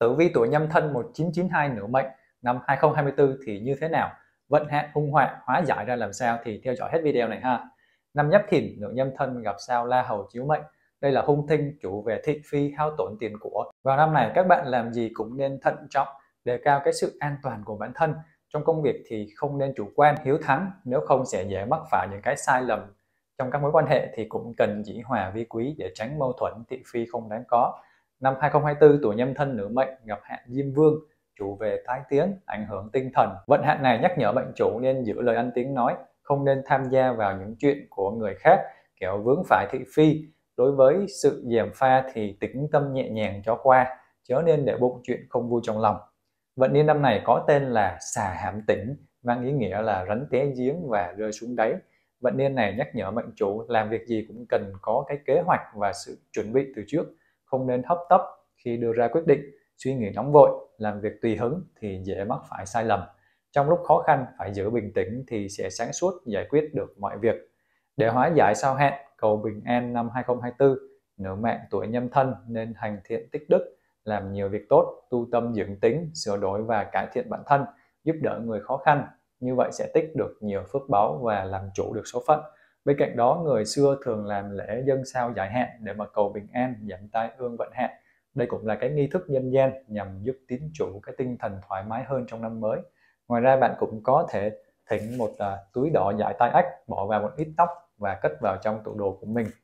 tử vi tuổi nhâm thân 1992 nửa mệnh năm 2024 thì như thế nào vận hạn hung hoạn hóa giải ra làm sao thì theo dõi hết video này ha năm nhấp thìn nửa nhâm thân gặp sao la hầu chiếu mệnh đây là hung thinh chủ về thị phi hao tổn tiền của vào năm này các bạn làm gì cũng nên thận trọng đề cao cái sự an toàn của bản thân trong công việc thì không nên chủ quan hiếu thắng nếu không sẽ dễ mắc phải những cái sai lầm trong các mối quan hệ thì cũng cần dĩ hòa vi quý để tránh mâu thuẫn thị phi không đáng có Năm 2024 tuổi nhâm thân nữ mệnh gặp hạn diêm vương chủ về thái tiếng ảnh hưởng tinh thần vận hạn này nhắc nhở mệnh chủ nên giữ lời ăn tiếng nói không nên tham gia vào những chuyện của người khác kẻo vướng phải thị phi đối với sự gièm pha thì tĩnh tâm nhẹ nhàng cho qua chớ nên để bụng chuyện không vui trong lòng vận niên năm này có tên là xà hàm tĩnh mang ý nghĩa là rắn té giếng và rơi xuống đáy vận niên này nhắc nhở mệnh chủ làm việc gì cũng cần có cái kế hoạch và sự chuẩn bị từ trước không nên hấp tấp khi đưa ra quyết định, suy nghĩ nóng vội, làm việc tùy hứng thì dễ mắc phải sai lầm. Trong lúc khó khăn phải giữ bình tĩnh thì sẽ sáng suốt giải quyết được mọi việc. Để hóa giải sao hẹn, cầu bình an năm 2024, nữ mạng tuổi nhâm thân nên hành thiện tích đức, làm nhiều việc tốt, tu tâm dưỡng tính, sửa đổi và cải thiện bản thân, giúp đỡ người khó khăn. Như vậy sẽ tích được nhiều phước báo và làm chủ được số phận. Bên cạnh đó, người xưa thường làm lễ dân sao giải hạn để mà cầu bình an, giảm tai ương vận hạn. Đây cũng là cái nghi thức dân gian nhằm giúp tín chủ cái tinh thần thoải mái hơn trong năm mới. Ngoài ra bạn cũng có thể thỉnh một uh, túi đỏ giải tai ách, bỏ vào một ít tóc và cất vào trong tủ đồ của mình